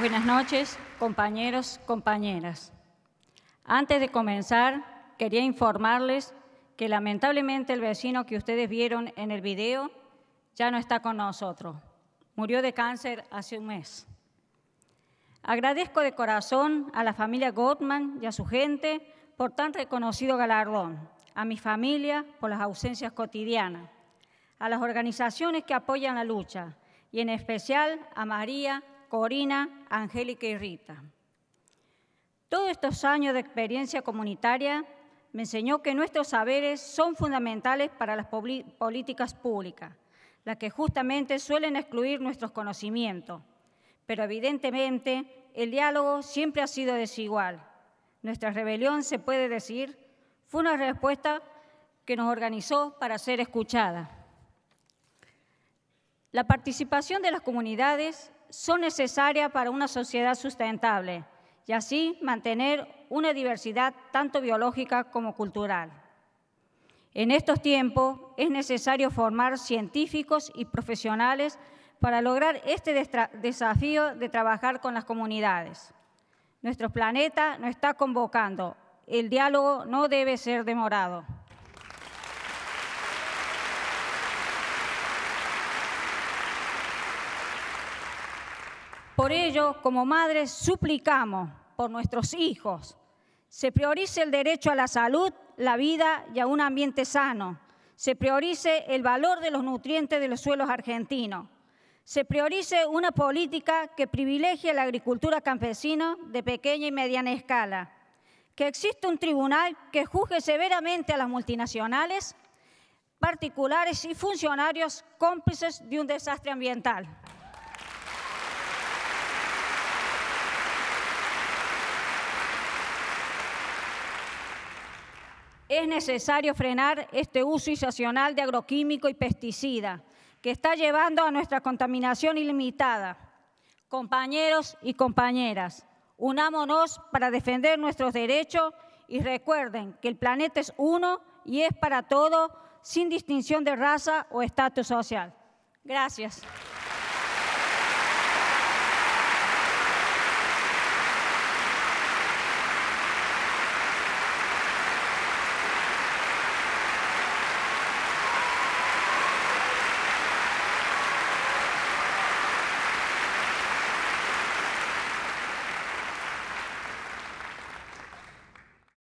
Buenas noches, compañeros, compañeras. Antes de comenzar, quería informarles que lamentablemente el vecino que ustedes vieron en el video ya no está con nosotros. Murió de cáncer hace un mes. Agradezco de corazón a la familia Gottman y a su gente por tan reconocido galardón, a mi familia por las ausencias cotidianas, a las organizaciones que apoyan la lucha y en especial a María, Corina, Angélica y Rita. Todos estos años de experiencia comunitaria me enseñó que nuestros saberes son fundamentales para las políticas públicas, las que justamente suelen excluir nuestros conocimientos. Pero evidentemente el diálogo siempre ha sido desigual. Nuestra rebelión, se puede decir, fue una respuesta que nos organizó para ser escuchada. La participación de las comunidades son necesarias para una sociedad sustentable y así mantener una diversidad tanto biológica como cultural. En estos tiempos es necesario formar científicos y profesionales para lograr este desafío de trabajar con las comunidades. Nuestro planeta nos está convocando. El diálogo no debe ser demorado. Por ello, como madres, suplicamos por nuestros hijos. Se priorice el derecho a la salud, la vida y a un ambiente sano. Se priorice el valor de los nutrientes de los suelos argentinos. Se priorice una política que privilegie la agricultura campesina de pequeña y mediana escala. Que exista un tribunal que juzgue severamente a las multinacionales, particulares y funcionarios cómplices de un desastre ambiental. es necesario frenar este uso irracional de agroquímico y pesticida que está llevando a nuestra contaminación ilimitada. Compañeros y compañeras, unámonos para defender nuestros derechos y recuerden que el planeta es uno y es para todos sin distinción de raza o estatus social. Gracias.